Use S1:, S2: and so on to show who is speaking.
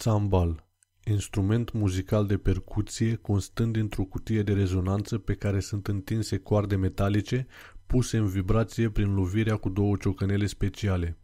S1: Țambal Instrument muzical de percuție constând dintr-o cutie de rezonanță pe care sunt întinse coarde metalice puse în vibrație prin lovirea cu două ciocănele speciale.